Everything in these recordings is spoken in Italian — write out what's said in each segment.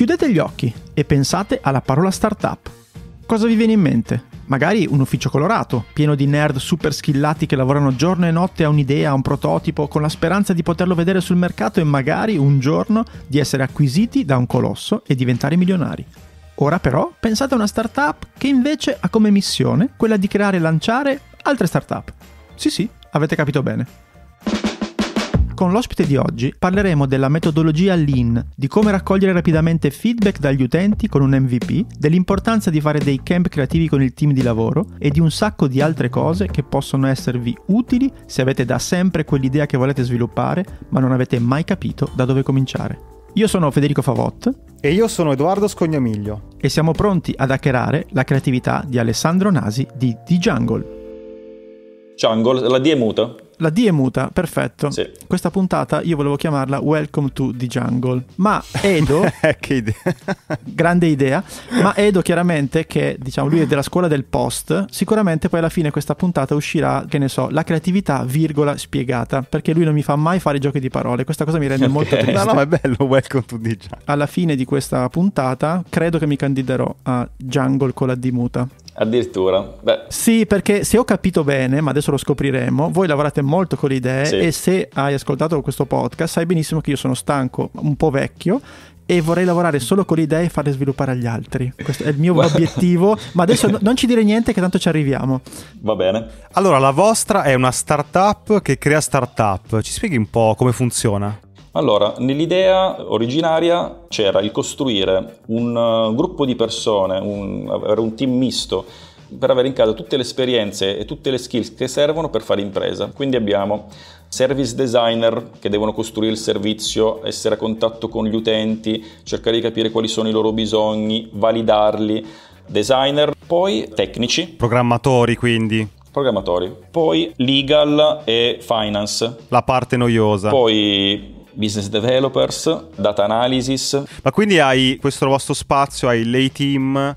Chiudete gli occhi e pensate alla parola startup. Cosa vi viene in mente? Magari un ufficio colorato, pieno di nerd super skillati che lavorano giorno e notte a un'idea, a un prototipo, con la speranza di poterlo vedere sul mercato e magari un giorno di essere acquisiti da un colosso e diventare milionari. Ora però pensate a una startup che invece ha come missione quella di creare e lanciare altre startup. Sì sì, avete capito bene con l'ospite di oggi parleremo della metodologia Lean, di come raccogliere rapidamente feedback dagli utenti con un MVP, dell'importanza di fare dei camp creativi con il team di lavoro e di un sacco di altre cose che possono esservi utili se avete da sempre quell'idea che volete sviluppare ma non avete mai capito da dove cominciare. Io sono Federico Favot. E io sono Edoardo Scognamiglio. E siamo pronti ad hackerare la creatività di Alessandro Nasi di The jungle Jungle, la D è muta? La D è muta, perfetto. Sì. Questa puntata io volevo chiamarla Welcome to the Jungle. Ma Edo, eh, che idea. grande idea, ma Edo chiaramente che diciamo lui è della scuola del post, sicuramente poi alla fine questa puntata uscirà, che ne so, la creatività virgola spiegata, perché lui non mi fa mai fare giochi di parole, questa cosa mi rende okay. molto triste. No, no, è bello Welcome to the Jungle. Alla fine di questa puntata credo che mi candiderò a Jungle con la D muta. Addirittura. Beh. Sì, perché se ho capito bene, ma adesso lo scopriremo, voi lavorate molto con le idee sì. e se hai ascoltato questo podcast sai benissimo che io sono stanco, un po' vecchio e vorrei lavorare solo con le idee e farle sviluppare agli altri. Questo è il mio obiettivo, ma adesso no, non ci dire niente che tanto ci arriviamo. Va bene. Allora, la vostra è una startup che crea startup. Ci spieghi un po' come funziona? Allora, nell'idea originaria c'era il costruire un eh, gruppo di persone, un, avere un team misto per avere in casa tutte le esperienze e tutte le skills che servono per fare impresa. Quindi abbiamo service designer che devono costruire il servizio, essere a contatto con gli utenti, cercare di capire quali sono i loro bisogni, validarli, designer, poi tecnici. Programmatori quindi programmatori, poi legal e finance. La parte noiosa. Poi business developers, data analysis. Ma quindi hai questo vostro spazio, hai l'A team,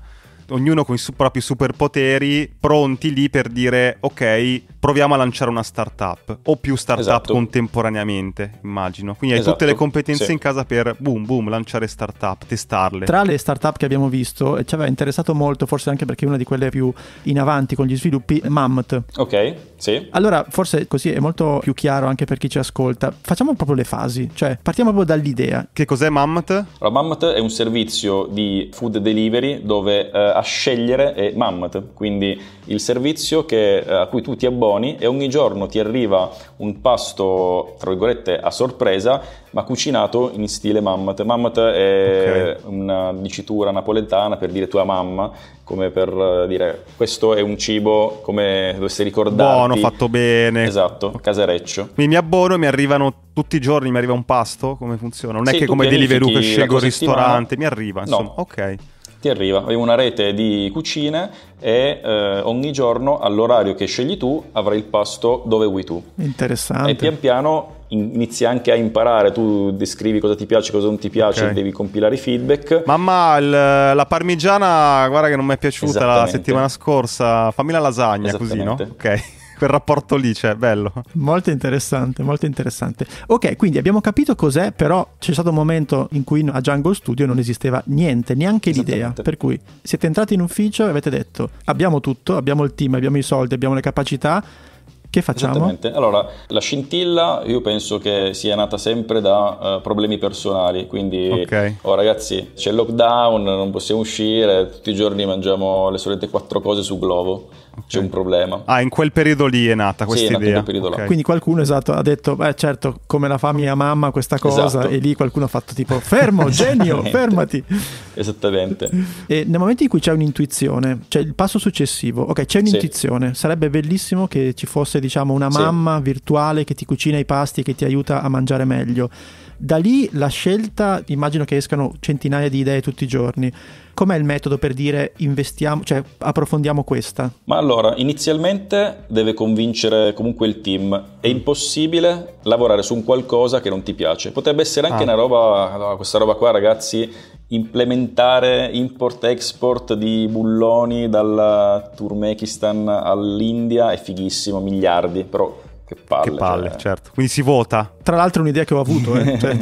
ognuno con i su- propri superpoteri, pronti lì per dire ok, proviamo a lanciare una startup o più startup esatto. contemporaneamente, immagino. Quindi hai esatto. tutte le esatto. competenze sì. in casa per boom boom lanciare startup, testarle. Tra le startup che abbiamo visto eh, ci aveva interessato molto, forse anche perché è una di quelle più in avanti con gli sviluppi, Mammoth. Ok, sì. Allora, forse così è molto più chiaro anche per chi ci ascolta. Facciamo proprio le fasi, cioè partiamo proprio dall'idea. Che cos'è Mammoth? Allora, Mammoth è un servizio di food delivery dove eh, a scegliere è Mammoth, quindi il servizio che, eh, a cui tu ti abboni e ogni giorno ti arriva un pasto, tra virgolette, a sorpresa, ma cucinato in stile mammat. Mammat è okay. una dicitura napoletana per dire tua mamma, come per eh, dire questo è un cibo, come dovresti ricordarti. Buono, fatto bene. Esatto, casereccio. Quindi mi abbono e mi arrivano tutti i giorni, mi arriva un pasto, come funziona? Non sì, è che come Deliveroo che scelgo il ristorante, mi arriva, insomma, no. ok ti arriva. Avevo una rete di cucine e eh, ogni giorno all'orario che scegli tu avrai il pasto dove vuoi tu. Interessante. E pian piano inizi anche a imparare, tu descrivi cosa ti piace, cosa non ti piace, okay. devi compilare i feedback. Mamma, il, la parmigiana, guarda che non mi è piaciuta la settimana scorsa, fammi la lasagna così, no? Ok quel rapporto lì, cioè, bello. Molto interessante, molto interessante. Ok, quindi abbiamo capito cos'è, però c'è stato un momento in cui a Jungle Studio non esisteva niente, neanche l'idea. Per cui siete entrati in ufficio e avete detto: abbiamo tutto, abbiamo il team, abbiamo i soldi, abbiamo le capacità che facciamo? Allora, la scintilla io penso che sia nata sempre da uh, problemi personali, quindi okay. oh ragazzi, c'è il lockdown, non possiamo uscire, tutti i giorni mangiamo le solite quattro cose su globo. Okay. C'è un problema. Ah, in quel periodo lì è nata questa sì, idea. Okay. Quindi qualcuno esatto, ha detto: Beh, certo, come la fa mia mamma questa cosa. Esatto. E lì qualcuno ha fatto tipo: Fermo, genio, fermati. Esattamente. E nel momento in cui c'è un'intuizione, cioè il passo successivo, ok, c'è un'intuizione, sì. sarebbe bellissimo che ci fosse diciamo una sì. mamma virtuale che ti cucina i pasti, e che ti aiuta a mangiare meglio. Da lì la scelta, immagino che escano centinaia di idee tutti i giorni. Com'è il metodo per dire investiamo, cioè approfondiamo questa? Ma allora, inizialmente deve convincere comunque il team. È mm. impossibile lavorare su un qualcosa che non ti piace. Potrebbe essere anche ah. una roba, allora, questa roba qua ragazzi implementare import-export di bulloni dal Turmekistan all'India è fighissimo, miliardi, però che palle. Che palle, cioè... certo. Quindi si vota. Tra l'altro è un'idea che ho avuto. Eh. cioè,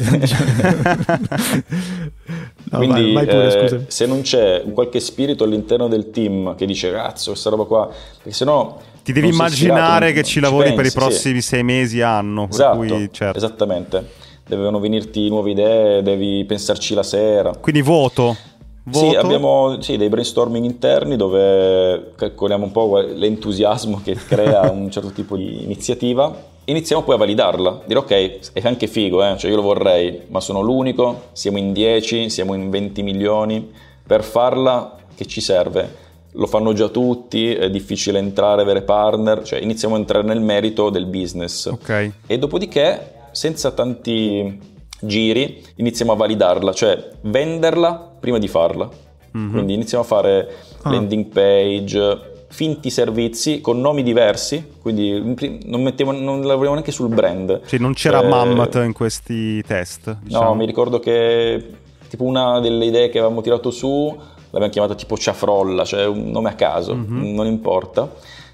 no, Quindi, vai, vai pure, eh, se non c'è qualche spirito all'interno del team che dice cazzo, questa roba qua, perché sennò... Ti devi immaginare che ci lavori ci pensi, per i prossimi sì. sei mesi, anno. Esatto, cui, certo. esattamente devono venirti nuove idee, devi pensarci la sera. Quindi vuoto. Voto. Sì, abbiamo sì, dei brainstorming interni dove calcoliamo un po' l'entusiasmo che crea un certo tipo di iniziativa. Iniziamo poi a validarla, dire ok, è anche figo, eh? cioè io lo vorrei, ma sono l'unico, siamo in 10, siamo in 20 milioni, per farla che ci serve? Lo fanno già tutti, è difficile entrare, avere partner, cioè iniziamo a entrare nel merito del business. Okay. E dopodiché senza tanti giri, iniziamo a validarla, cioè venderla prima di farla. Mm-hmm. Quindi iniziamo a fare ah. landing page, finti servizi con nomi diversi, quindi non, mettiamo, non lavoriamo neanche sul brand. Cioè non c'era eh, Mammoth in questi test? Diciamo. No, mi ricordo che tipo una delle idee che avevamo tirato su l'abbiamo chiamata tipo Ciafrolla, cioè un nome a caso, mm-hmm. non importa.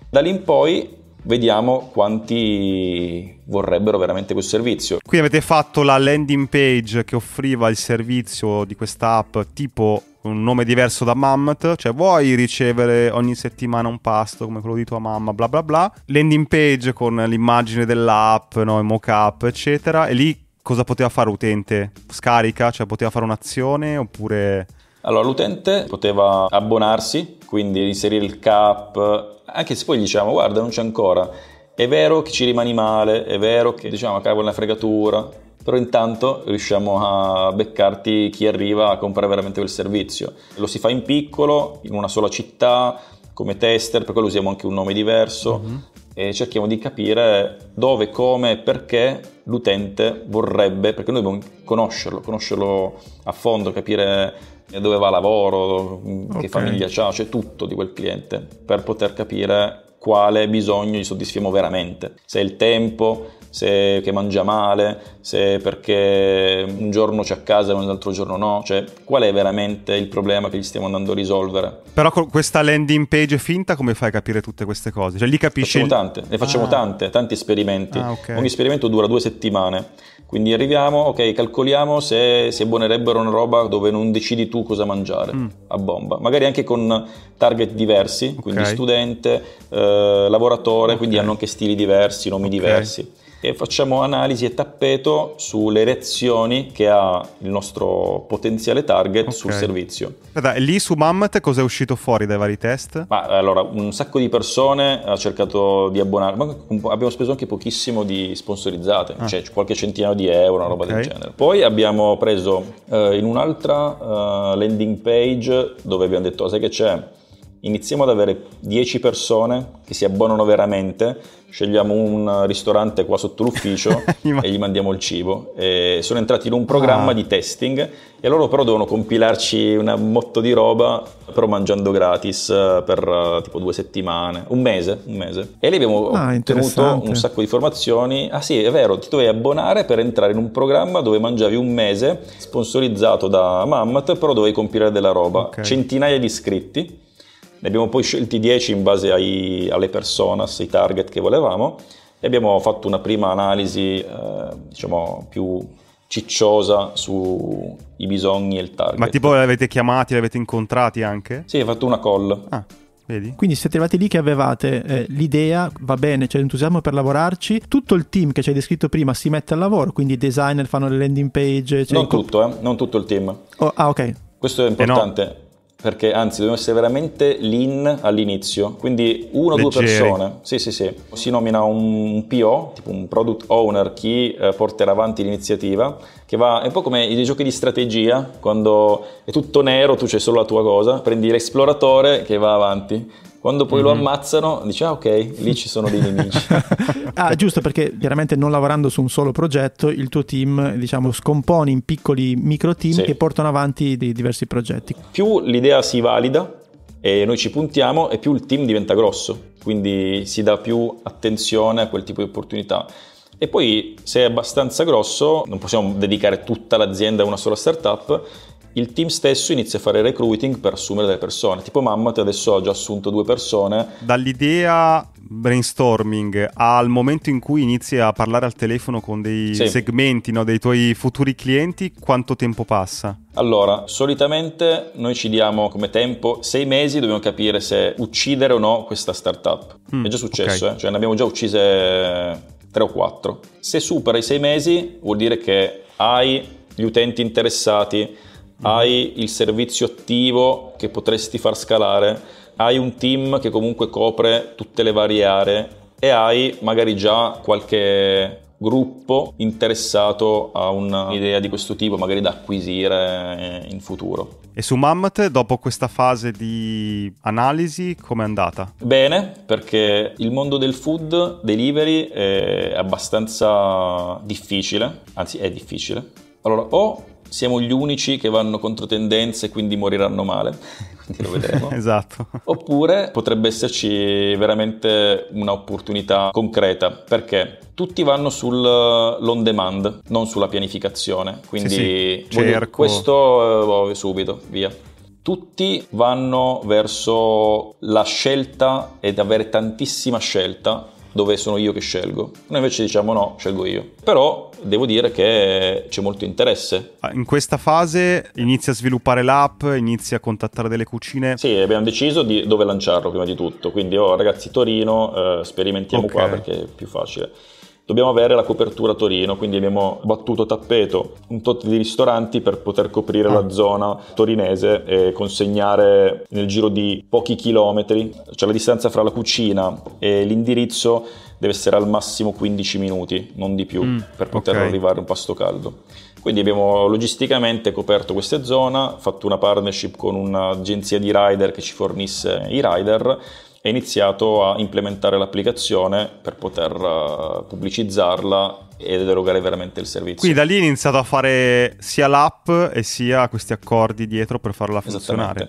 Da lì in poi vediamo quanti vorrebbero veramente questo servizio. Qui avete fatto la landing page che offriva il servizio di questa app tipo un nome diverso da Mammoth, cioè vuoi ricevere ogni settimana un pasto come quello di tua mamma, bla bla bla, landing page con l'immagine dell'app, no, i mock-up, eccetera, e lì cosa poteva fare l'utente? Scarica, cioè poteva fare un'azione oppure... Allora l'utente poteva abbonarsi quindi inserire il cap, anche se poi diciamo guarda non c'è ancora, è vero che ci rimani male, è vero che diciamo cavolo è una fregatura, però intanto riusciamo a beccarti chi arriva a comprare veramente quel servizio. Lo si fa in piccolo, in una sola città, come tester, per quello usiamo anche un nome diverso mm-hmm. e cerchiamo di capire dove, come, e perché l'utente vorrebbe, perché noi dobbiamo conoscerlo, conoscerlo a fondo, capire dove va lavoro, che okay. famiglia ha, c'è tutto di quel cliente per poter capire quale bisogno gli soddisfiamo veramente. Se è il tempo, se che mangia male, se perché un giorno c'è a casa e un altro giorno no, cioè qual è veramente il problema che gli stiamo andando a risolvere. Però con questa landing page finta come fai a capire tutte queste cose? Cioè lì capisci... Facciamo tante, ne facciamo ah. tante, tanti esperimenti. Ah, okay. Ogni esperimento dura due settimane quindi arriviamo, ok, calcoliamo se si abbonerebbero una roba dove non decidi tu cosa mangiare mm. a bomba, magari anche con target diversi, okay. quindi studente, eh, lavoratore, okay. quindi hanno anche stili diversi, nomi okay. diversi e facciamo analisi e tappeto sulle reazioni che ha il nostro potenziale target okay. sul servizio. Guarda, lì su Mammoth cosa è uscito fuori dai vari test? Ma allora, un sacco di persone ha cercato di abbonare, ma abbiamo speso anche pochissimo di sponsorizzate, ah. cioè qualche centinaio di euro, una roba okay. del genere. Poi abbiamo preso eh, in un'altra eh, landing page dove abbiamo detto, sai che c'è? iniziamo ad avere 10 persone che si abbonano veramente, scegliamo un ristorante qua sotto l'ufficio e gli mandiamo il cibo. E sono entrati in un programma ah. di testing e loro però devono compilarci un motto di roba, però mangiando gratis eh, per eh, tipo due settimane, un mese, un mese. E lì abbiamo ah, ottenuto un sacco di informazioni. Ah sì, è vero, ti dovevi abbonare per entrare in un programma dove mangiavi un mese, sponsorizzato da Mammoth, però dovevi compilare della roba. Okay. Centinaia di iscritti ne abbiamo poi scelti 10 in base ai, alle personas, ai target che volevamo e abbiamo fatto una prima analisi eh, diciamo più cicciosa sui bisogni e il target. Ma tipo li avete chiamati, li avete incontrati anche? Sì, ho fatto una call. Ah. Vedi? Quindi siete arrivati lì che avevate eh, l'idea, va bene, c'è l'entusiasmo per lavorarci, tutto il team che ci hai descritto prima si mette al lavoro, quindi i designer fanno le landing page. Cioè non tutto, eh? non tutto il team. Oh, ah, ok. Questo è importante. Eh no perché anzi dobbiamo essere veramente lean all'inizio, quindi una o due persone, sì sì sì, si nomina un PO, tipo un product owner, chi eh, porterà avanti l'iniziativa che va, è un po' come i giochi di strategia, quando è tutto nero, tu c'è solo la tua cosa, prendi l'esploratore che va avanti, quando poi mm-hmm. lo mhm. ammazzano, dici ah ok, lì ci sono dei nemici. ah, giusto, perché chiaramente non lavorando su un solo progetto, il tuo team, diciamo, scompone in piccoli micro team sì. che portano avanti dei diversi progetti. Più l'idea si valida e noi ci puntiamo e più il team diventa grosso, quindi si dà più attenzione a quel tipo di opportunità. E poi, se è abbastanza grosso, non possiamo dedicare tutta l'azienda a una sola startup, il team stesso inizia a fare recruiting per assumere delle persone. Tipo mamma, Mammat adesso ho già assunto due persone. Dall'idea brainstorming al momento in cui inizi a parlare al telefono con dei sì. segmenti, no, dei tuoi futuri clienti, quanto tempo passa? Allora, solitamente noi ci diamo come tempo sei mesi, dobbiamo capire se uccidere o no questa startup. Mm, È già successo, okay. eh? cioè ne abbiamo già uccise 3 o 4. Se supera i 6 mesi vuol dire che hai gli utenti interessati, hai il servizio attivo che potresti far scalare, hai un team che comunque copre tutte le varie aree e hai magari già qualche gruppo interessato a un'idea di questo tipo, magari da acquisire in futuro. E su Mammoth, dopo questa fase di analisi, com'è andata? Bene, perché il mondo del food delivery è abbastanza difficile, anzi è difficile. Allora, o siamo gli unici che vanno contro tendenze e quindi moriranno male, avanti lo vedremo. esatto. Oppure potrebbe esserci veramente un'opportunità concreta, perché tutti vanno sull'on eh, demand, non sulla pianificazione, quindi sì, sì. Cerco. questo eh, subito, via tutti vanno verso la scelta ed avere tantissima scelta dove sono io che scelgo. Noi invece diciamo no, scelgo io. Però devo dire che c'è molto interesse. Ah, in questa fase inizia a sviluppare l'app, inizia a contattare delle cucine. Sì, abbiamo deciso di dove lanciarlo prima di tutto. Quindi, oh, ragazzi, Torino, eh, sperimentiamo okay. qua perché è più facile dobbiamo avere la copertura Torino, quindi abbiamo battuto tappeto un tot di ristoranti per poter coprire la ah. zona torinese e consegnare nel giro di pochi chilometri, cioè la distanza fra la cucina e l'indirizzo deve essere al massimo 15 minuti, non di più, mm, per poter okay. arrivare un pasto caldo. Quindi abbiamo logisticamente coperto questa zona, fatto una partnership con un'agenzia di rider che ci fornisse i rider e iniziato a implementare l'applicazione per poter eh, pubblicizzarla ed erogare veramente il servizio. Quindi da lì ho iniziato a fare sia l'app e sia questi accordi dietro per farla funzionare.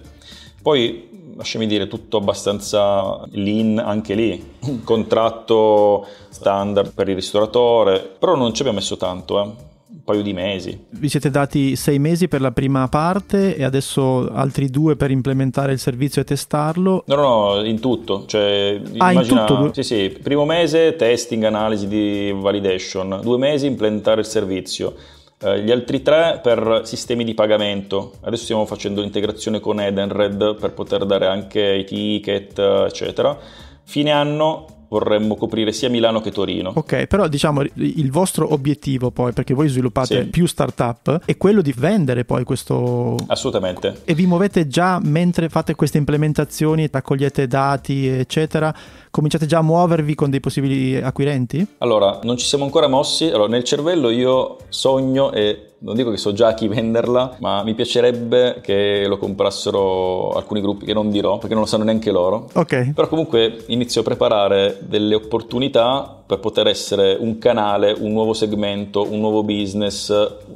Poi, lasciami dire, tutto abbastanza lean anche lì, contratto standard per il ristoratore, però non ci abbiamo messo tanto, eh paio di mesi. Vi siete dati sei mesi per la prima parte e adesso altri due per implementare il servizio e testarlo? No, no, no in tutto. Cioè, ah, immagina, in tutto? Sì, sì, primo mese testing, analisi di validation, due mesi implementare il servizio. Eh, gli altri tre per sistemi di pagamento. Adesso stiamo facendo l'integrazione con Edenred per poter dare anche i ticket, eccetera. Fine anno vorremmo coprire sia Milano che Torino. Ok, però diciamo il vostro obiettivo poi, perché voi sviluppate sì. più startup, è quello di vendere poi questo... Assolutamente. E vi muovete già mentre fate queste implementazioni, raccogliete dati, eccetera, cominciate già a muovervi con dei possibili acquirenti? Allora, non ci siamo ancora mossi. Allora, nel cervello io sogno e non dico che so già a chi venderla, ma mi piacerebbe che lo comprassero alcuni gruppi che non dirò perché non lo sanno neanche loro. Ok. Però comunque inizio a preparare delle opportunità per poter essere un canale, un nuovo segmento, un nuovo business,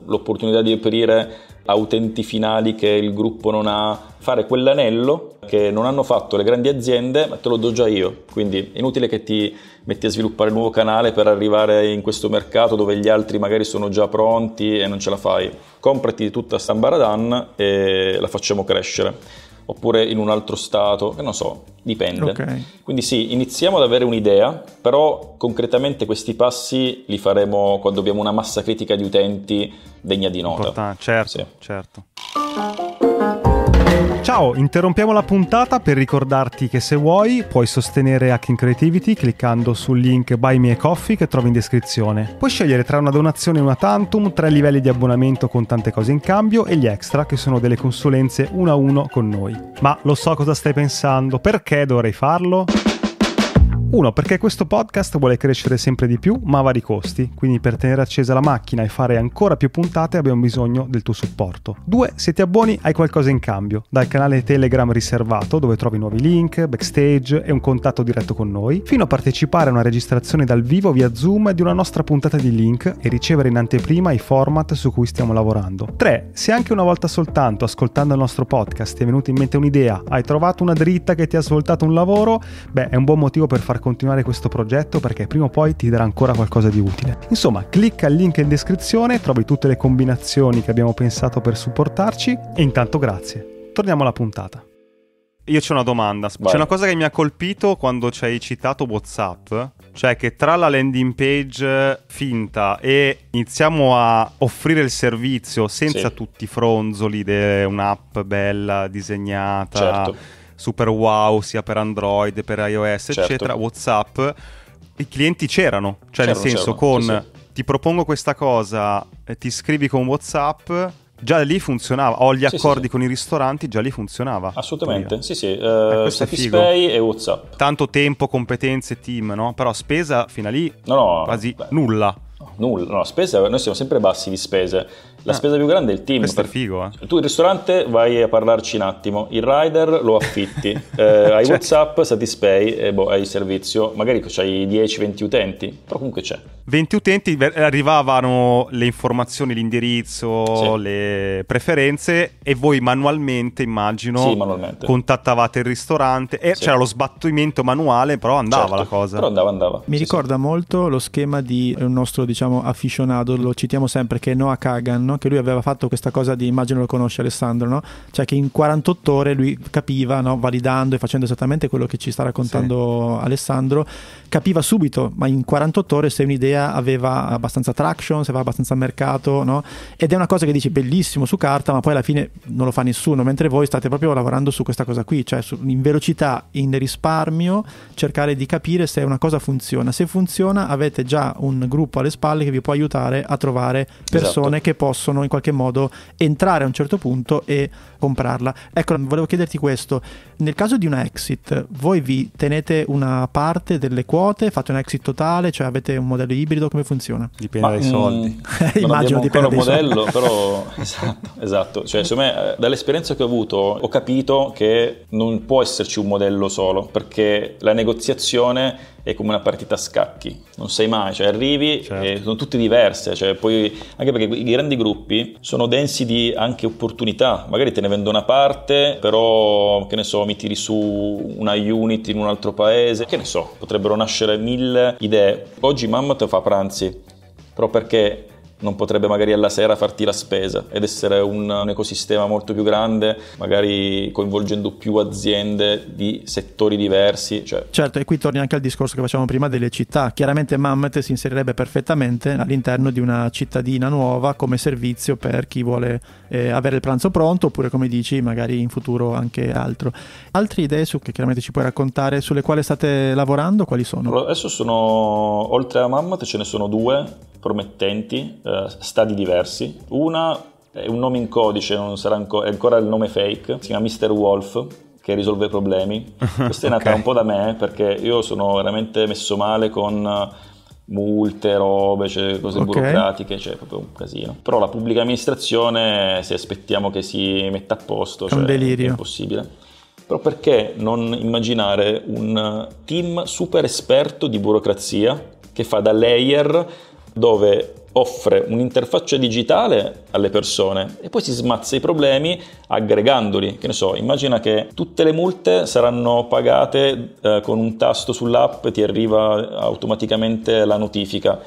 l'opportunità di aprire a utenti finali che il gruppo non ha, fare quell'anello che non hanno fatto le grandi aziende, ma te lo do già io. Quindi è inutile che ti metti a sviluppare un nuovo canale per arrivare in questo mercato dove gli altri magari sono già pronti e non ce la fai. Comprati tutta Stambaradan e la facciamo crescere oppure in un altro stato, che non so, dipende. Okay. Quindi sì, iniziamo ad avere un'idea, però concretamente questi passi li faremo quando abbiamo una massa critica di utenti degna di nota. Importante, certo, sì. certo. Ciao, interrompiamo la puntata per ricordarti che se vuoi puoi sostenere Hacking Creativity cliccando sul link Buy Me a Coffee che trovi in descrizione. Puoi scegliere tra una donazione e una tantum, tre livelli di abbonamento con tante cose in cambio e gli extra che sono delle consulenze uno a uno con noi. Ma lo so cosa stai pensando, perché dovrei farlo? Uno, perché questo podcast vuole crescere sempre di più, ma a vari costi, quindi per tenere accesa la macchina e fare ancora più puntate abbiamo bisogno del tuo supporto. Due, se ti abboni hai qualcosa in cambio, dal canale Telegram riservato dove trovi nuovi link, backstage e un contatto diretto con noi, fino a partecipare a una registrazione dal vivo via Zoom di una nostra puntata di link e ricevere in anteprima i format su cui stiamo lavorando. Tre, se anche una volta soltanto ascoltando il nostro podcast ti è venuta in mente un'idea, hai trovato una dritta che ti ha svoltato un lavoro, beh è un buon motivo per far continuare questo progetto perché prima o poi ti darà ancora qualcosa di utile. Insomma, clicca al link in descrizione, trovi tutte le combinazioni che abbiamo pensato per supportarci e intanto grazie. Torniamo alla puntata. Io c'ho una domanda. Vai. C'è una cosa che mi ha colpito quando ci hai citato WhatsApp, cioè che tra la landing page finta e iniziamo a offrire il servizio senza sì. tutti i fronzoli di un'app bella, disegnata. Certo super wow sia per Android, per iOS, certo. eccetera, WhatsApp, i clienti c'erano, cioè c'erano, nel senso c'erano. con sì, ti propongo questa cosa, eh, ti scrivi con WhatsApp, già lì funzionava, ho gli accordi sì, con i ristoranti, già lì funzionava. Assolutamente, sì sì, uh, eh, eh Satispay e WhatsApp. Tanto tempo, competenze, team, no? Però spesa fino a lì no, no, quasi beh. nulla. Nulla, no, spesa, noi siamo sempre bassi di spese la ah. spesa più grande è il team. Questo è figo, eh. Tu il ristorante vai a parlarci un attimo, il rider lo affitti, eh, hai cioè. WhatsApp, Satispay e eh, boh, hai il servizio, magari hai 10-20 utenti, però comunque c'è. 20 utenti arrivavano le informazioni, l'indirizzo, sì. le preferenze e voi manualmente, immagino, sì, manualmente. contattavate il ristorante e eh, sì. c'era lo sbattimento manuale, però andava certo, la cosa. Però andava, andava. Mi ricorda molto lo schema di un nostro, diciamo, afficionato, lo citiamo sempre, che è Noah Kagan, no? che lui aveva fatto questa cosa di immagino lo conosce Alessandro, no? cioè che in 48 ore lui capiva, no? validando e facendo esattamente quello che ci sta raccontando sì. Alessandro, capiva subito, ma in 48 ore se un'idea aveva abbastanza traction, se aveva abbastanza mercato, no? ed è una cosa che dici bellissimo su carta, ma poi alla fine non lo fa nessuno, mentre voi state proprio lavorando su questa cosa qui, cioè su, in velocità, in risparmio, cercare di capire se una cosa funziona. Se funziona avete già un gruppo alle spalle che vi può aiutare a trovare esatto. persone esatto. che possono possono in qualche modo entrare a un certo punto e comprarla. Ecco, volevo chiederti questo, nel caso di una exit, voi vi tenete una parte delle quote, fate un exit totale, cioè avete un modello ibrido, come funziona? Dipende Ma, dai mm, soldi. Mh, Immagino dipende un modello, soldi. però esatto, esatto. Cioè, secondo me eh, dall'esperienza che ho avuto ho capito che non può esserci un modello solo, perché la negoziazione è come una partita a scacchi, non sai mai, cioè arrivi certo. e sono tutte diverse, cioè poi, anche perché i grandi gruppi sono densi di anche opportunità, magari te ne vendo una parte, però che ne so, mi tiri su una unit in un altro paese, che ne so, potrebbero nascere mille idee. Oggi mamma te fa pranzi, però perché non potrebbe magari alla sera farti la spesa ed essere un, un ecosistema molto più grande, magari coinvolgendo più aziende di settori diversi. Cioè. Certo, e qui torni anche al discorso che facevamo prima delle città. Chiaramente Mammoth si inserirebbe perfettamente all'interno di una cittadina nuova come servizio per chi vuole eh, avere il pranzo pronto oppure come dici magari in futuro anche altro. Altre idee su che chiaramente ci puoi raccontare sulle quali state lavorando, quali sono? Adesso sono oltre a Mammoth ce ne sono due promettenti. Eh, eh, stadi diversi. Una è un nome in codice, ancora, è ancora il nome fake, si chiama Mr. Wolf che risolve i problemi. Questa è nata okay. un po' da me perché io sono veramente messo male con multe, robe, cioè cose okay. burocratiche, cioè proprio un casino. Però la pubblica amministrazione, se aspettiamo che si metta a posto, cioè, è, è impossibile. Però perché non immaginare un team super esperto di burocrazia che fa da layer dove offre un'interfaccia digitale alle persone e poi si smazza i problemi aggregandoli. Che ne so, immagina che tutte le multe saranno pagate eh, con un tasto sull'app e ti arriva automaticamente la notifica.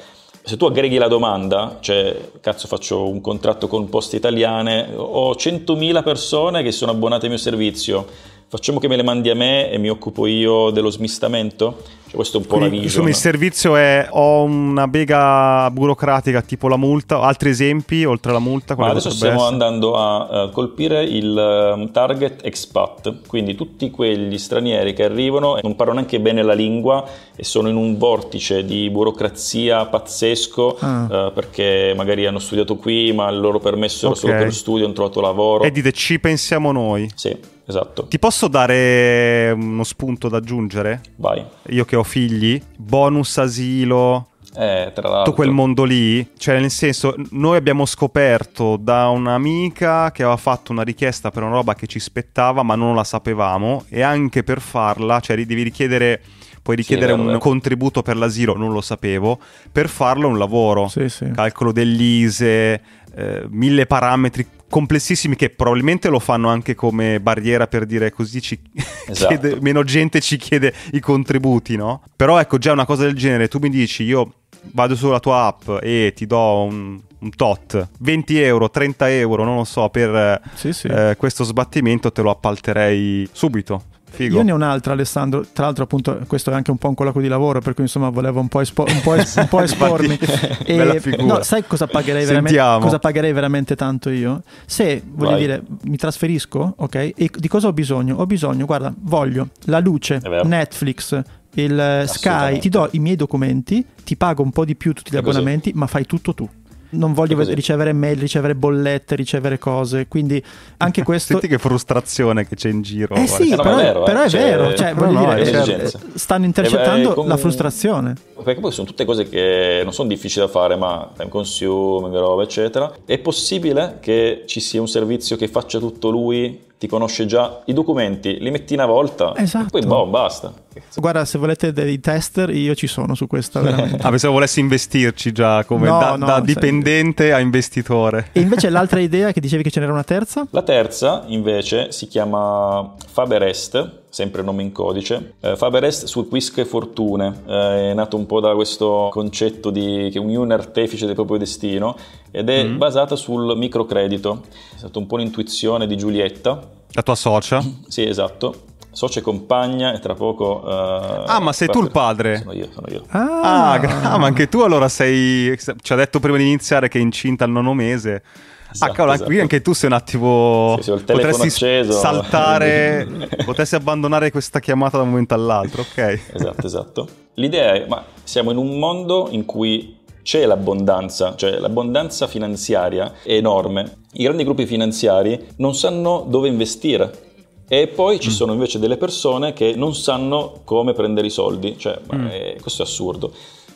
Se tu aggreghi la domanda, cioè cazzo faccio un contratto con poste italiane, ho 100.000 persone che sono abbonate al mio servizio, facciamo che me le mandi a me e mi occupo io dello smistamento? Cioè, questo è un po' Quindi, la vision. Insomma, il servizio è ho una bega burocratica tipo la multa, altri esempi oltre alla multa? Ma adesso stiamo essere? andando a uh, colpire il um, target expat, quindi tutti quegli stranieri che arrivano e non parlano neanche bene la lingua e sono in un vortice di burocrazia pazzesco ah. uh, perché magari hanno studiato qui ma il loro permesso okay. era solo per lo studio, hanno trovato lavoro. E dite ci pensiamo noi. Sì esatto. Ti posso dare mm, uno spunto da aggiungere? Vai. Io che ho figli, bonus asilo, eh, tra l'altro. Tutto quel mondo lì, cioè nel senso, noi abbiamo scoperto da un'amica che aveva fatto una richiesta per una roba che ci spettava ma non la sapevamo e anche per farla, cioè devi richiedere puoi richiedere sì, un contributo per l'asilo, non lo sapevo, per farlo un lavoro, sì, sì. calcolo dell'ISE, eh, mille parametri complessissimi che probabilmente lo fanno anche come barriera per dire così ci esatto. chiede, meno gente ci chiede i contributi, no? Però ecco, già una cosa del genere, tu mi dici io vado sulla tua app e ti do un, un tot, 20 euro, 30 euro, non lo so, per sì, sì. Eh, questo sbattimento te lo appalterei subito. Figo. Io ne ho un'altra, Alessandro. Tra l'altro, appunto, questo è anche un po' un colloquio di lavoro, per cui insomma volevo un po', espo- un po, es- un po espormi. e, no, sai cosa pagherei, veramente, cosa pagherei veramente tanto io? Se voglio Vai. dire, mi trasferisco, ok? E di cosa ho bisogno? Ho bisogno, guarda, voglio la luce, Netflix, il Sky, ti do i miei documenti, ti pago un po' di più tutti gli abbonamenti, ma fai tutto tu non voglio cioè, ricevere mail, ricevere bollette, ricevere cose, quindi anche questo... Senti che frustrazione che c'è in giro. Eh sì, eh però, è vero, eh. però è cioè, vero, cioè, no, no, dire, cioè, stanno eh, intercettando beh, come... la frustrazione. Perché poi sono tutte cose che non sono difficili da fare, ma time consuming, roba, eccetera. È possibile che ci sia un servizio che faccia tutto lui ti conosce già i documenti, li metti una volta esatto. e poi esatto. boh, basta. Guarda, se volete dei tester, io ci sono su questa. ah, pensavo volessi investirci già come no, da, no, da, dipendente sai... a investitore. E invece l'altra idea che dicevi che ce n'era una terza? La terza, invece, si chiama Faberest sempre nome in codice. Eh, Faberest su Quisque Fortune eh, è nato un po' da questo concetto di che ognuno è artefice del proprio destino ed è mm. basata sul microcredito. È stata un po' l'intuizione di Giulietta. La tua socia? Sì, esatto socio e compagna e tra poco... Uh, ah, ma sei tu il padre? Sono io, sono io. Ah, ah, ah, ma anche tu allora sei... Ci ha detto prima di iniziare che è incinta al nono mese. Ah, esatto, ah, cavolo, esatto. qui anche tu sei un attimo... Sì, sì, potresti acceso, saltare, potresti abbandonare questa chiamata da un momento all'altro, ok? Esatto, esatto. L'idea è, ma siamo in un mondo in cui c'è l'abbondanza, cioè l'abbondanza finanziaria è enorme. I grandi gruppi finanziari non sanno dove investire e poi ci mm. sono invece delle persone che non sanno come prendere i soldi, cioè mm. eh, questo è assurdo.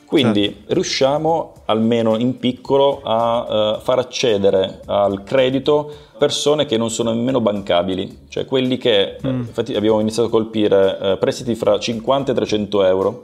Quindi certo. riusciamo almeno in piccolo a uh, far accedere al credito persone che non sono nemmeno bancabili, cioè quelli che mm. Eh, infatti abbiamo iniziato a colpire uh, prestiti fra 50 e 300 euro.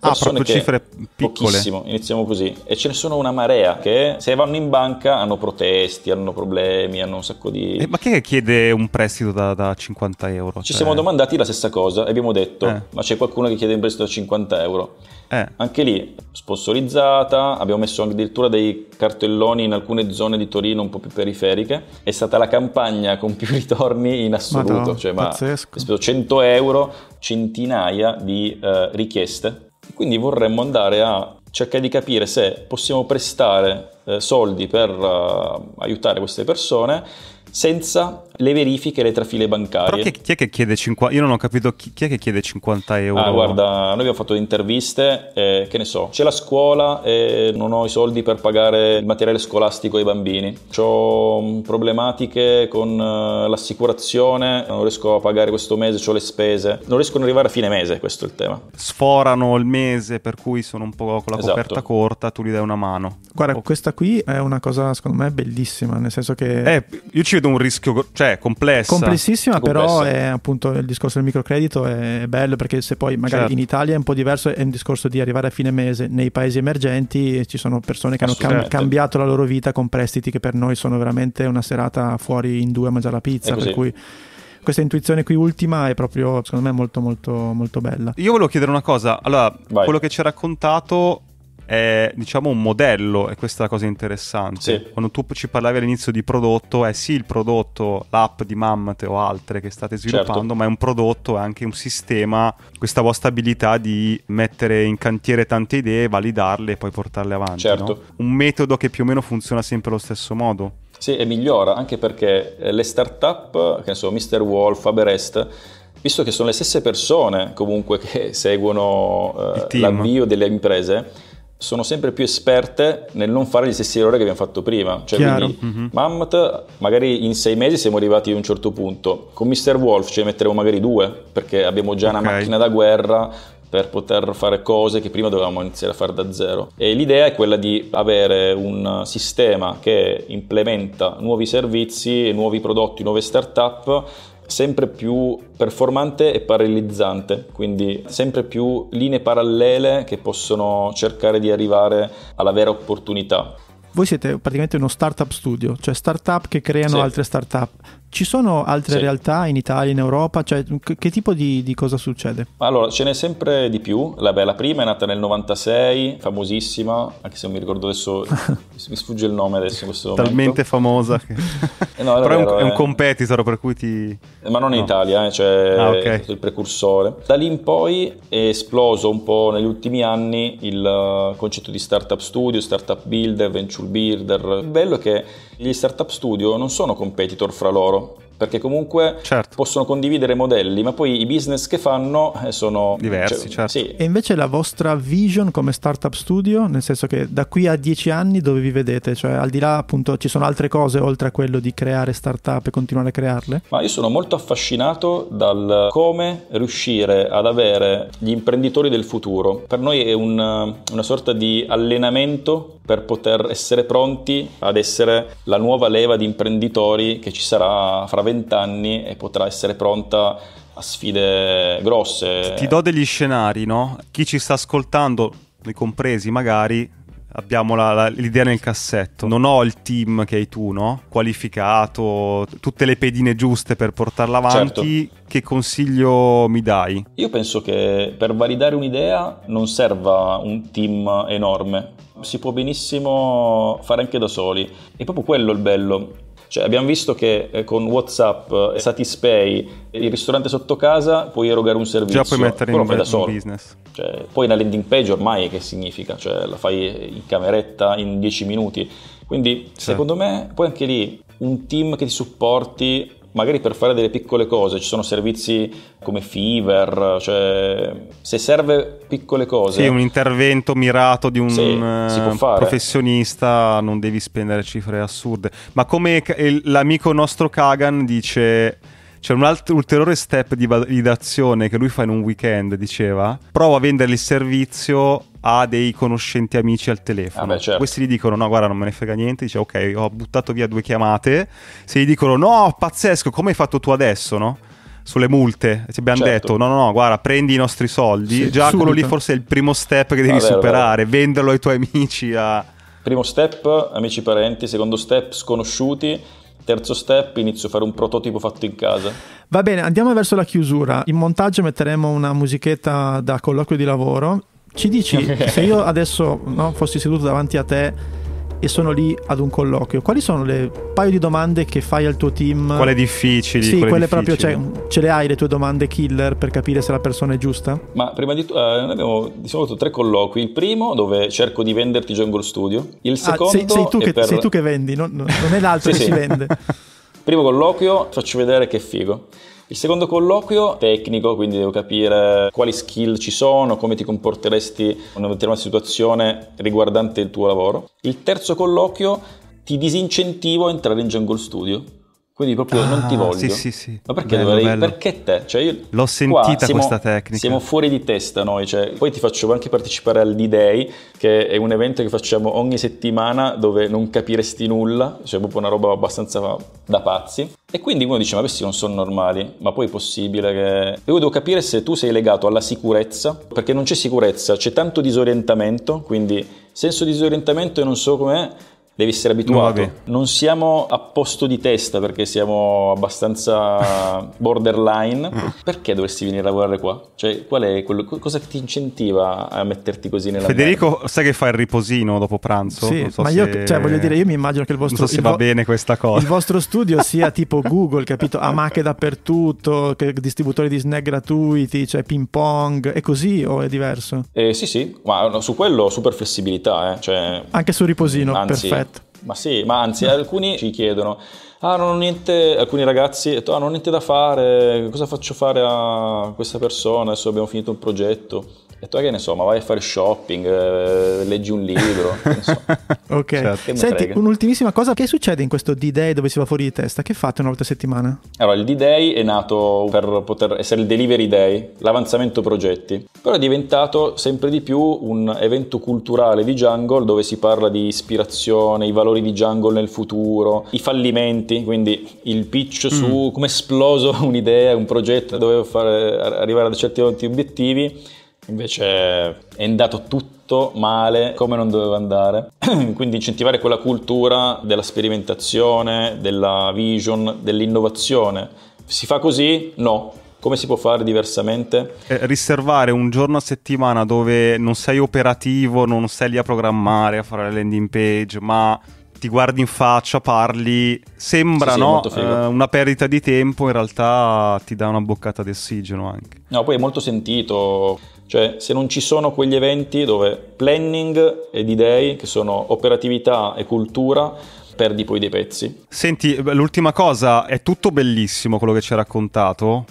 Ah, proprio cifre piccole. Pochissimo, iniziamo così. E ce ne sono una marea che se vanno in banca hanno protesti, hanno problemi, hanno un sacco di... Eh, ma chi è che chiede un prestito da, da 50 euro? Ci cioè... siamo domandati la stessa cosa e abbiamo detto, eh. ma c'è qualcuno che chiede un prestito da 50 euro? Eh. Anche lì, sponsorizzata, abbiamo messo addirittura dei cartelloni in alcune zone di Torino un po' più periferiche. È stata la campagna con più ritorni in assoluto. Madonna, cioè, ma pazzesco. 100 euro, centinaia di eh, richieste quindi vorremmo andare a cercare di capire se possiamo prestare eh, soldi per eh, aiutare queste persone senza le verifiche e le trafile bancarie. Però chi, è che chiede 50? Io non ho capito chi, chi, è che chiede 50 euro. Ah, guarda, noi abbiamo fatto le interviste, eh, che ne so, c'è la scuola e non ho i soldi per pagare il materiale scolastico ai bambini. Ho mm, problematiche con eh, l'assicurazione, non riesco a pagare questo mese, ho le spese. Non riescono ad arrivare a fine mese, questo è il tema. Sforano il mese, per cui sono un po' con la esatto. coperta corta, tu gli dai una mano. Guarda, questa qui è una cosa secondo me bellissima, nel senso che... Eh, io ci vedo un rischio, cioè cioè, complessa. Complessissima, complessa. però è, appunto il discorso del microcredito è bello perché se poi magari certo. in Italia è un po' diverso, è un discorso di arrivare a fine mese, nei paesi emergenti ci sono persone che hanno cam- cambiato la loro vita con prestiti che per noi sono veramente una serata fuori in due a mangiare la pizza, per cui questa intuizione qui ultima è proprio secondo me molto molto molto bella. Io volevo chiedere una cosa, allora Vai. quello che ci ha raccontato è diciamo un modello e questa è la cosa interessante. Sì. Quando tu ci parlavi all'inizio di prodotto, è sì il prodotto, l'app di Mammoth o altre che state certo. sviluppando, certo. ma è un prodotto, è anche un sistema, questa vostra abilità di mettere in cantiere tante idee, validarle e poi portarle avanti. Certo. No? Un metodo che più o meno funziona sempre allo stesso modo. Sì, e migliora anche perché eh, le startup, che ne so, Mr. Wolf, Aberest visto che sono le stesse persone comunque che seguono eh, l'avvio delle imprese, sono sempre più esperte nel non fare gli stessi errori che abbiamo fatto prima. Cioè, Chiaro. quindi, mm-hmm. Mammoth, magari in sei mesi siamo arrivati a un certo punto. Con Mr. Wolf ce ne metteremo magari due, perché abbiamo già okay. una macchina da guerra per poter fare cose che prima dovevamo iniziare a fare da zero. E l'idea è quella di avere un sistema che implementa nuovi servizi, nuovi prodotti, nuove start-up sempre più performante e parallelizzante, quindi sempre più linee parallele che possono cercare di arrivare alla vera opportunità. Voi siete praticamente uno startup studio, cioè startup che creano sì. altre startup. Ci sono altre sì. realtà in Italia, in Europa? Cioè, che tipo di, di, cosa succede? Allora, ce n'è sempre di più. La, beh, la prima è nata nel 96, famosissima, anche se non mi ricordo adesso, mi sfugge il nome adesso in questo Talmente famosa. Che... Eh, no, è Però vero, è, un, eh. è un, competitor, per cui ti... Ma non no. in Italia, eh, cioè ah, okay. il precursore. Da lì in poi è esploso un po' negli ultimi anni il eh, concetto di startup studio, startup builder, venture builder. Il bello è che gli startup studio non sono competitor fra loro, perché comunque certo. possono condividere modelli, ma poi i business che fanno eh, sono cioè, diversi. Cioè, certo. sì. E invece la vostra vision come startup studio, nel senso che da qui a dieci anni dove vi vedete? Cioè al di là appunto ci sono altre cose oltre a quello di creare startup e continuare a crearle? Ma io sono molto affascinato dal come riuscire ad avere gli imprenditori del futuro. Per noi è un, una sorta di allenamento per poter essere pronti ad essere la nuova leva di imprenditori che ci sarà fra 20 anni e potrà essere pronta a sfide grosse. Ti do degli scenari, no? Chi ci sta ascoltando, noi compresi magari, abbiamo la, la, l'idea nel cassetto. Non ho il team che hai tu, no? Qualificato, tutte le pedine giuste per portarla avanti. Certo. Che consiglio mi dai? Io penso che per validare un'idea non serva un team enorme. Si può benissimo fare anche da soli. È proprio quello il bello cioè, abbiamo visto che eh, con WhatsApp e eh, Satispay, il ristorante sotto casa, puoi erogare un servizio. Già puoi mettere in, da solo. business. Cioè, poi una landing page ormai che significa? Cioè, la fai in cameretta in 10 minuti. Quindi, certo. secondo me, poi anche lì un team che ti supporti magari per fare delle piccole cose, ci sono servizi come Fever, cioè se serve piccole cose... Sì, un intervento mirato di un sì, eh, professionista, non devi spendere cifre assurde. Ma come l'amico nostro Kagan dice... C'è un alt- ulteriore step di validazione che lui fa in un weekend, diceva. Prova a vendere il servizio ha dei conoscenti amici al telefono. Ah beh, certo. Questi gli dicono: No, guarda, non me ne frega niente. Dice: Ok, ho buttato via due chiamate. Se gli dicono: No, pazzesco, come hai fatto tu adesso? No? Sulle multe, ti abbiamo certo. detto: No, no, no, guarda, prendi i nostri soldi. Sì, Già subito. quello lì forse è il primo step che devi ah, superare, vero. venderlo ai tuoi amici. A... Primo step, amici parenti. Secondo step, sconosciuti. Terzo step, inizio a fare un prototipo fatto in casa. Va bene, andiamo verso la chiusura. In montaggio metteremo una musichetta da colloquio di lavoro ci dici se io adesso no, fossi seduto davanti a te e sono lì ad un colloquio, quali sono le paio di domande che fai al tuo team? Quelle difficili? Sì, quelle, quelle difficili. proprio, cioè, ce le hai le tue domande killer per capire se la persona è giusta? Ma prima di tutto, eh, noi abbiamo di solito tre colloqui, il primo dove cerco di venderti Jungle Studio, il secondo... Ah, sei, sei, tu che, per... sei, tu che, vendi, non, non è l'altro sì, che sì. si vende. primo colloquio, faccio vedere che figo. Il secondo colloquio tecnico, quindi devo capire quali skill ci sono, come ti comporteresti in una determinata situazione riguardante il tuo lavoro. Il terzo colloquio ti disincentivo a entrare in Jungle Studio quindi proprio ah, non ti ah, voglio. Sì, sì, sì. Ma perché bello, dovrei? Bello. Perché te? Cioè io, L'ho sentita siamo, questa tecnica. Siamo fuori di testa noi. Cioè, poi ti faccio anche partecipare al D-Day, che è un evento che facciamo ogni settimana dove non capiresti nulla. Cioè, proprio una roba abbastanza da pazzi. E quindi uno dice: Ma questi non sono normali, ma poi è possibile che. E io devo capire se tu sei legato alla sicurezza, perché non c'è sicurezza, c'è tanto disorientamento. Quindi senso di disorientamento e non so com'è devi essere abituato. No, non siamo a posto di testa perché siamo abbastanza borderline. Mm. perché dovresti venire a lavorare qua? Cioè, qual è quello, cosa ti incentiva a metterti così nella Federico, mano? sai che fa il riposino dopo pranzo? Sì, so ma se... io, cioè, voglio dire, io mi immagino che il vostro... studio. Non so se va vo- bene questa cosa. Il vostro studio sia tipo Google, capito? Amache dappertutto, distributori di snack gratuiti, cioè ping pong, È così o è diverso? Eh, sì, sì, ma su quello super flessibilità, eh. cioè... Anche sul riposino, Anzi, perfetto. Ma sì, ma anzi, alcuni ci chiedono, ah, non ho niente, alcuni ragazzi, detto, ah, non ho niente da fare, cosa faccio fare a questa persona, adesso abbiamo finito un progetto. E tu che ne so, ma vai a fare shopping, eh, leggi un libro. so. ok. Certo. Senti, prega. un'ultimissima cosa, che succede in questo D-Day dove si va fuori di testa? Che fate una volta a settimana? Allora, il D-Day è nato per poter essere il delivery day, l'avanzamento progetti, però è diventato sempre di più un evento culturale di jungle dove si parla di ispirazione, i valori di jungle nel futuro, i fallimenti, quindi il pitch mm. su come è esploso un'idea, un progetto, dovevo fare, arrivare a certi obiettivi Invece è andato tutto male come non doveva andare. Quindi incentivare quella cultura della sperimentazione, della vision, dell'innovazione. Si fa così? No. Come si può fare diversamente? Eh, riservare un giorno a settimana dove non sei operativo, non sei lì a programmare, a fare la landing page, ma ti guardi in faccia, parli, sembra sì, no? sì, eh, una perdita di tempo, in realtà ti dà una boccata d'ossigeno anche. No, poi è molto sentito. Cioè, se non ci sono quegli eventi dove planning ed idee, che sono operatività e cultura, perdi poi dei pezzi. Senti, l'ultima cosa, è tutto bellissimo quello che ci hai raccontato,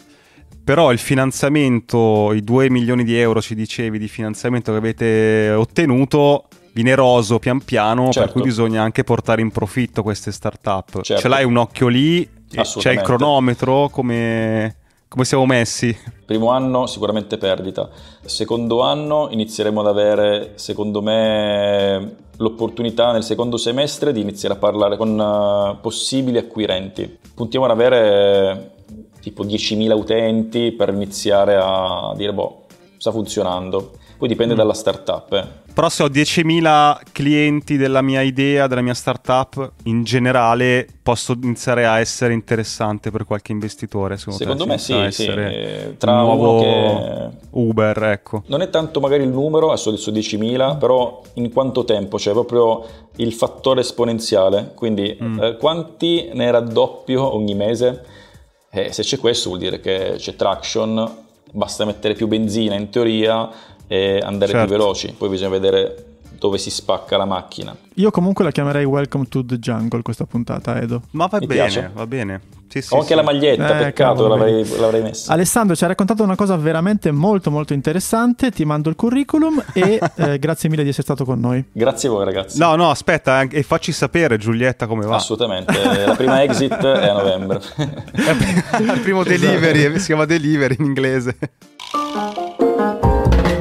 però il finanziamento, i 2 milioni di euro ci dicevi di finanziamento che avete ottenuto, viene eroso pian piano, certo. per cui bisogna anche portare in profitto queste start-up. Certo. Ce l'hai un occhio lì, c'è il cronometro come... Come siamo messi? Primo anno sicuramente perdita. Secondo anno inizieremo ad avere, secondo me, l'opportunità nel secondo semestre di iniziare a parlare con eh, possibili acquirenti. Puntiamo ad avere eh, tipo 10.000 utenti per iniziare a dire boh, sta funzionando. Poi dipende mm. dalla startup. Eh. Però se ho 10.000 clienti della mia idea, della mia startup, in generale posso iniziare a essere interessante per qualche investitore. Secondo, secondo te, me sì, sì. Eh, tra un nuovo che... Uber, ecco. Non è tanto magari il numero, adesso adesso 10.000, mm. però in quanto tempo, cioè proprio il fattore esponenziale, quindi mm. eh, quanti ne raddoppio ogni mese? Eh, se c'è questo vuol dire che c'è traction basta mettere più benzina in teoria e andare certo. più veloci, poi bisogna vedere dove si spacca la macchina. Io comunque la chiamerei Welcome to the Jungle questa puntata, Edo. Ma va Mi bene, piace. va bene sì, sì, Ho anche sì. la maglietta, eh, peccato che l'avrei, l'avrei, messa. Alessandro ci ha raccontato una cosa veramente molto molto interessante, ti mando il curriculum e eh, grazie mille di essere stato con noi. Grazie a voi ragazzi. No, no, aspetta eh, e facci sapere Giulietta come va. Assolutamente, la prima exit è a novembre. il primo esatto. delivery, esatto. si chiama delivery in inglese.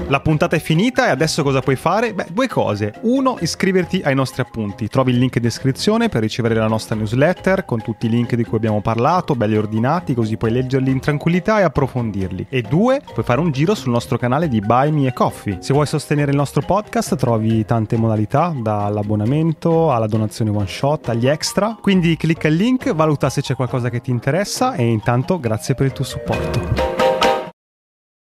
La puntata è finita e adesso cosa puoi fare? Beh, due cose. Uno, iscriverti ai nostri appunti. Trovi il link in descrizione per ricevere la nostra newsletter con tutti i link di cui abbiamo parlato, belli ordinati, così puoi leggerli in tranquillità e approfondirli. E due, puoi fare un giro sul nostro canale di Buy Me e Coffee. Se vuoi sostenere il nostro podcast trovi tante modalità, dall'abbonamento alla donazione one shot, agli extra. Quindi clicca il link, valuta se c'è qualcosa che ti interessa e intanto grazie per il tuo supporto.